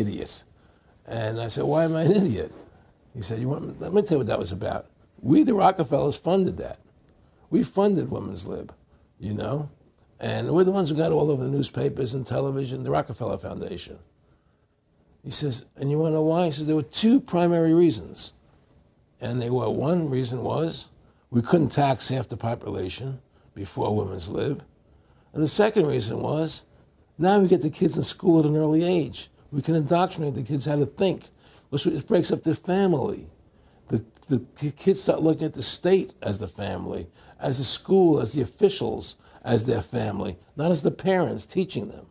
idiot. And I said, why am I an idiot? He said, you want, let me tell you what that was about. We, the Rockefellers, funded that. We funded Women's Lib, you know? And we're the ones who got all over the newspapers and television, the Rockefeller Foundation. He says, and you want to know why? He says, there were two primary reasons. And they were one reason was we couldn't tax half the population before women's lib. And the second reason was now we get the kids in school at an early age. We can indoctrinate the kids how to think. It breaks up the family. The, the kids start looking at the state as the family, as the school, as the officials, as their family, not as the parents teaching them.